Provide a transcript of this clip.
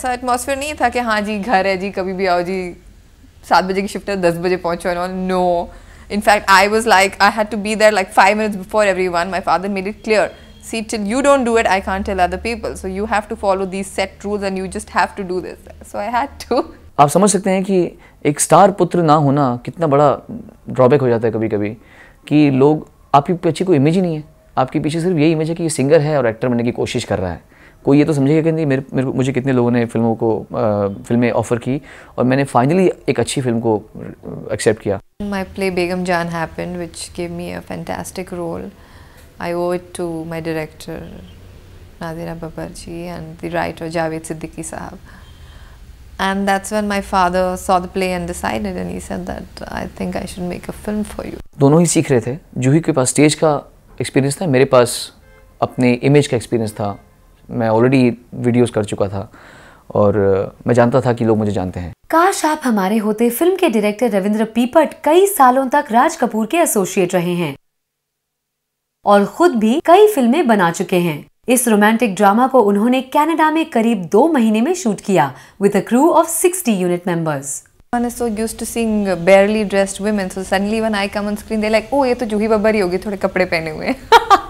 ऐसा एटमोसफेयर नहीं था कि हाँ जी घर है जी कभी भी आओ जी सात बजे की शिफ्ट है दस बजे पहुँचो and all no In fact, I was like, I had to be there like five minutes before everyone. My father made it clear. See, till you don't do it, I can't tell other people. So you have to follow these set rules and you just have to do this. So I had to. आप समझ सकते हैं कि एक star पुत्र ना होना कितना बड़ा ड्रॉबैक हो जाता है कभी कभी कि लोग आपके पीछे कोई इमेज ही नहीं है आपके पीछे सिर्फ यही इमेज है कि ये सिंगर है और एक्टर बनने की कोशिश कर रहा है कोई ये तो समझेगा कि नहीं मेरे मेरे को मुझे कितने लोगों ने फिल्मों को आ, फिल्में ऑफ़र की और मैंने फाइनली एक अच्छी फिल्म को एक्सेप्ट किया माई play Begum Jaan happen which gave me a fantastic role I owe it to my director Nadira Babbar ji and the writer Javed Siddiqui sahab and that's when my father saw the play and decided and he said that I think I should make a film for you दोनों ही सीख रहे थे जूही के पास stage का experience था मेरे पास अपने इमेज का एक्सपीरियंस था मैं ऑलरेडी वीडियोस कर चुका था और मैं जानता था कि लोग मुझे जानते हैं काश आप हमारे होते फिल्म के डायरेक्टर रविंद्र पीपट कई सालों तक राज कपूर के एसोसिएट रहे हैं और खुद भी कई फिल्में बना चुके हैं इस रोमांटिक ड्रामा को उन्होंने कनाडा में करीब दो महीने में शूट किया with a crew of 60 unit members One is so used to seeing barely dressed women, so suddenly when I come on screen, they're like, oh, ये तो जूही बब्बर ही होगी, थोड़े कपड़े पहने हुए."